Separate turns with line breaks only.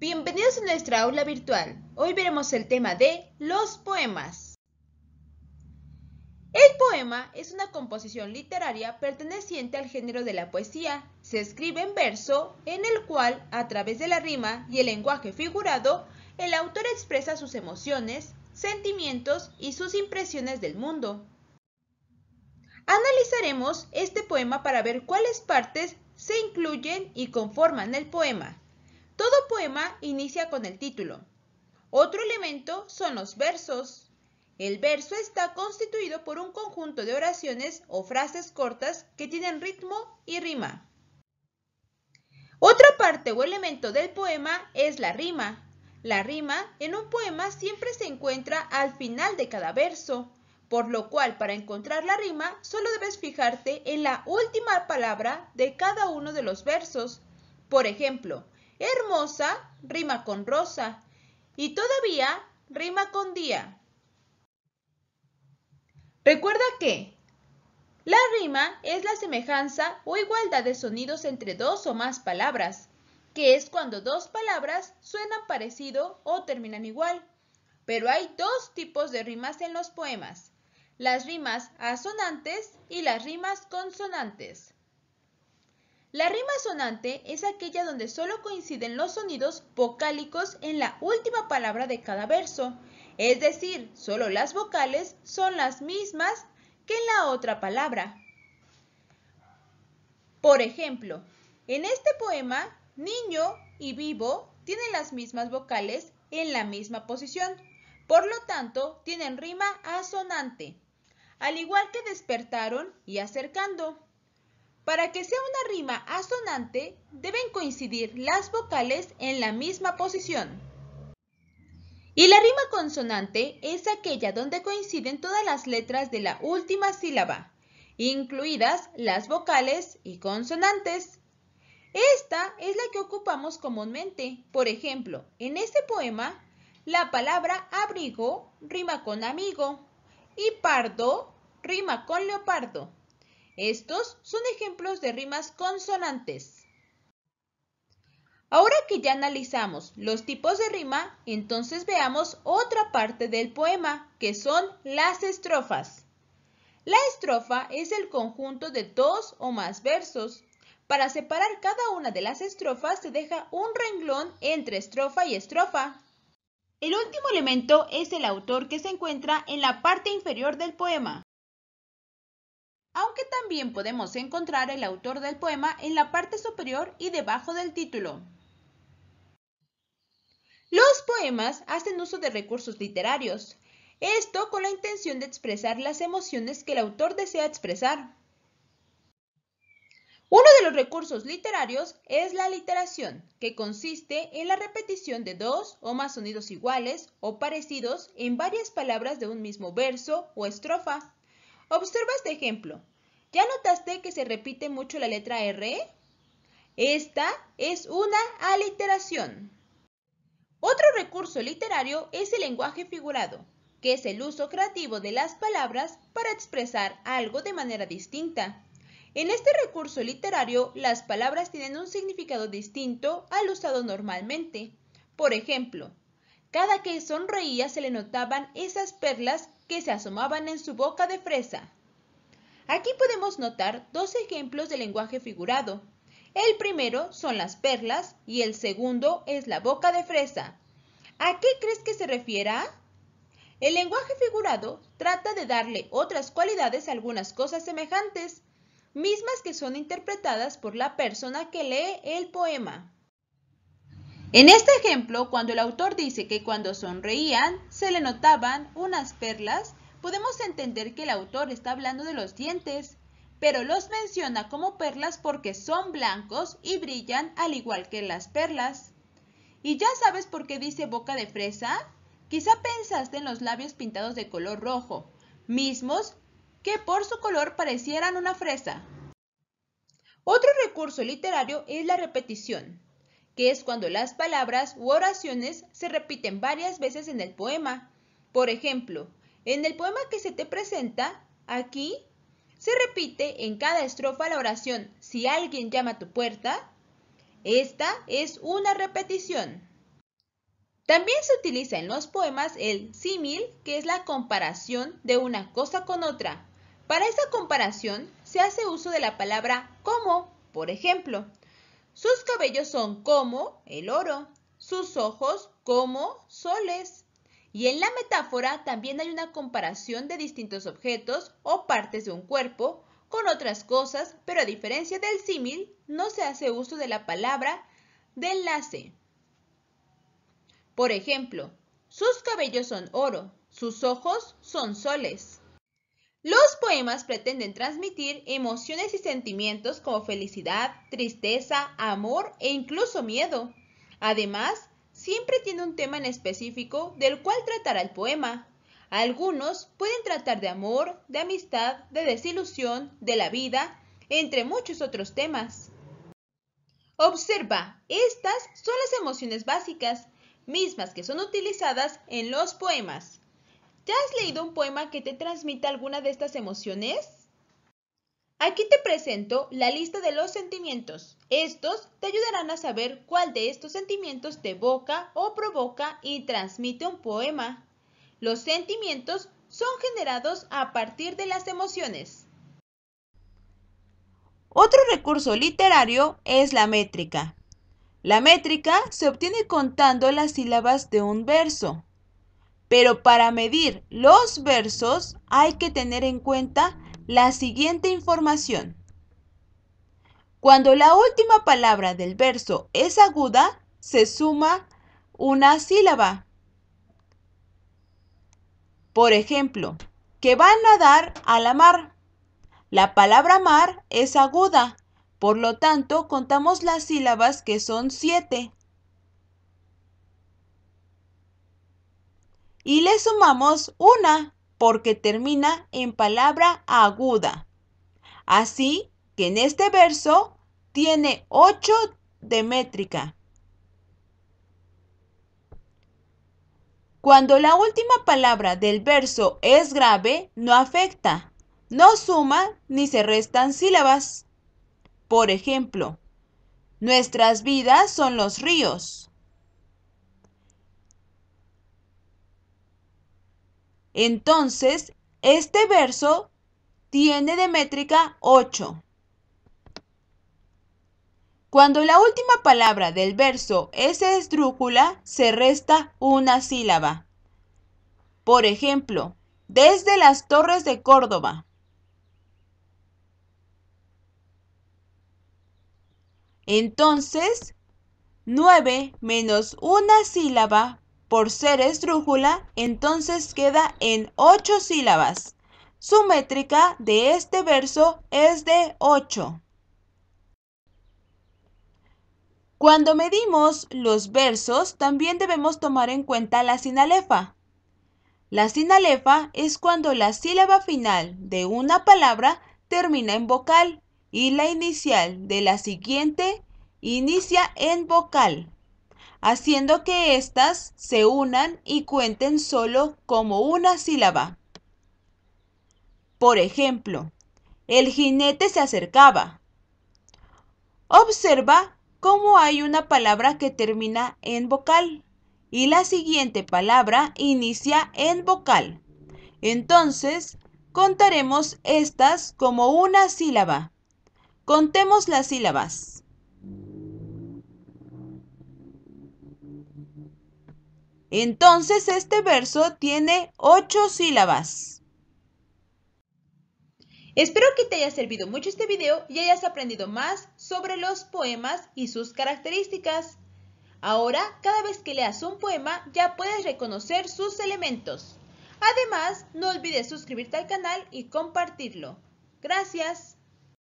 Bienvenidos a nuestra aula virtual. Hoy veremos el tema de los poemas. El poema es una composición literaria perteneciente al género de la poesía. Se escribe en verso en el cual, a través de la rima y el lenguaje figurado, el autor expresa sus emociones, sentimientos y sus impresiones del mundo. Analizaremos este poema para ver cuáles partes se incluyen y conforman el poema. Todo poema inicia con el título. Otro elemento son los versos. El verso está constituido por un conjunto de oraciones o frases cortas que tienen ritmo y rima. Otra parte o elemento del poema es la rima. La rima en un poema siempre se encuentra al final de cada verso, por lo cual para encontrar la rima solo debes fijarte en la última palabra de cada uno de los versos. Por ejemplo, Hermosa rima con rosa y todavía rima con día. Recuerda que la rima es la semejanza o igualdad de sonidos entre dos o más palabras, que es cuando dos palabras suenan parecido o terminan igual. Pero hay dos tipos de rimas en los poemas, las rimas asonantes y las rimas consonantes. La rima sonante es aquella donde solo coinciden los sonidos vocálicos en la última palabra de cada verso, es decir, solo las vocales son las mismas que en la otra palabra. Por ejemplo, en este poema, niño y vivo tienen las mismas vocales en la misma posición, por lo tanto, tienen rima asonante, al igual que despertaron y acercando. Para que sea una rima asonante, deben coincidir las vocales en la misma posición. Y la rima consonante es aquella donde coinciden todas las letras de la última sílaba, incluidas las vocales y consonantes. Esta es la que ocupamos comúnmente. Por ejemplo, en este poema, la palabra abrigo rima con amigo y pardo rima con leopardo. Estos son ejemplos de rimas consonantes. Ahora que ya analizamos los tipos de rima, entonces veamos otra parte del poema, que son las estrofas. La estrofa es el conjunto de dos o más versos. Para separar cada una de las estrofas se deja un renglón entre estrofa y estrofa. El último elemento es el autor que se encuentra en la parte inferior del poema aunque también podemos encontrar el autor del poema en la parte superior y debajo del título. Los poemas hacen uso de recursos literarios, esto con la intención de expresar las emociones que el autor desea expresar. Uno de los recursos literarios es la literación, que consiste en la repetición de dos o más sonidos iguales o parecidos en varias palabras de un mismo verso o estrofa. Observa este ejemplo. ¿Ya notaste que se repite mucho la letra R? Esta es una aliteración. Otro recurso literario es el lenguaje figurado, que es el uso creativo de las palabras para expresar algo de manera distinta. En este recurso literario, las palabras tienen un significado distinto al usado normalmente. Por ejemplo, cada que sonreía se le notaban esas perlas que se asomaban en su boca de fresa. Aquí podemos notar dos ejemplos de lenguaje figurado. El primero son las perlas y el segundo es la boca de fresa. ¿A qué crees que se refiera? Ah? El lenguaje figurado trata de darle otras cualidades a algunas cosas semejantes, mismas que son interpretadas por la persona que lee el poema. En este ejemplo, cuando el autor dice que cuando sonreían se le notaban unas perlas, podemos entender que el autor está hablando de los dientes, pero los menciona como perlas porque son blancos y brillan al igual que las perlas. ¿Y ya sabes por qué dice boca de fresa? Quizá pensaste en los labios pintados de color rojo, mismos que por su color parecieran una fresa. Otro recurso literario es la repetición que es cuando las palabras u oraciones se repiten varias veces en el poema. Por ejemplo, en el poema que se te presenta, aquí, se repite en cada estrofa la oración si alguien llama a tu puerta. Esta es una repetición. También se utiliza en los poemas el símil, que es la comparación de una cosa con otra. Para esa comparación se hace uso de la palabra como, por ejemplo, sus cabellos son como el oro, sus ojos como soles. Y en la metáfora también hay una comparación de distintos objetos o partes de un cuerpo con otras cosas, pero a diferencia del símil, no se hace uso de la palabra de enlace. Por ejemplo, sus cabellos son oro, sus ojos son soles. Los poemas pretenden transmitir emociones y sentimientos como felicidad, tristeza, amor e incluso miedo. Además, siempre tiene un tema en específico del cual tratará el poema. Algunos pueden tratar de amor, de amistad, de desilusión, de la vida, entre muchos otros temas. Observa, estas son las emociones básicas, mismas que son utilizadas en los poemas. ¿Ya has leído un poema que te transmita alguna de estas emociones? Aquí te presento la lista de los sentimientos. Estos te ayudarán a saber cuál de estos sentimientos te evoca o provoca y transmite un poema. Los sentimientos son generados a partir de las emociones. Otro recurso literario es la métrica. La métrica se obtiene contando las sílabas de un verso. Pero para medir los versos hay que tener en cuenta la siguiente información. Cuando la última palabra del verso es aguda, se suma una sílaba. Por ejemplo, que van a dar a la mar. La palabra mar es aguda, por lo tanto contamos las sílabas que son siete. y le sumamos una porque termina en palabra aguda. Así que en este verso tiene 8 de métrica. Cuando la última palabra del verso es grave, no afecta, no suma ni se restan sílabas. Por ejemplo, nuestras vidas son los ríos. Entonces, este verso tiene de métrica 8. Cuando la última palabra del verso es esdrújula, se resta una sílaba. Por ejemplo, desde las torres de Córdoba. Entonces, 9 menos una sílaba por ser esdrújula, entonces queda en ocho sílabas. Su métrica de este verso es de 8. Cuando medimos los versos, también debemos tomar en cuenta la sinalefa. La sinalefa es cuando la sílaba final de una palabra termina en vocal y la inicial de la siguiente inicia en vocal haciendo que éstas se unan y cuenten solo como una sílaba. Por ejemplo, el jinete se acercaba. Observa cómo hay una palabra que termina en vocal y la siguiente palabra inicia en vocal. Entonces, contaremos estas como una sílaba. Contemos las sílabas. Entonces este verso tiene ocho sílabas. Espero que te haya servido mucho este video y hayas aprendido más sobre los poemas y sus características. Ahora, cada vez que leas un poema, ya puedes reconocer sus elementos. Además, no olvides suscribirte al canal y compartirlo. Gracias.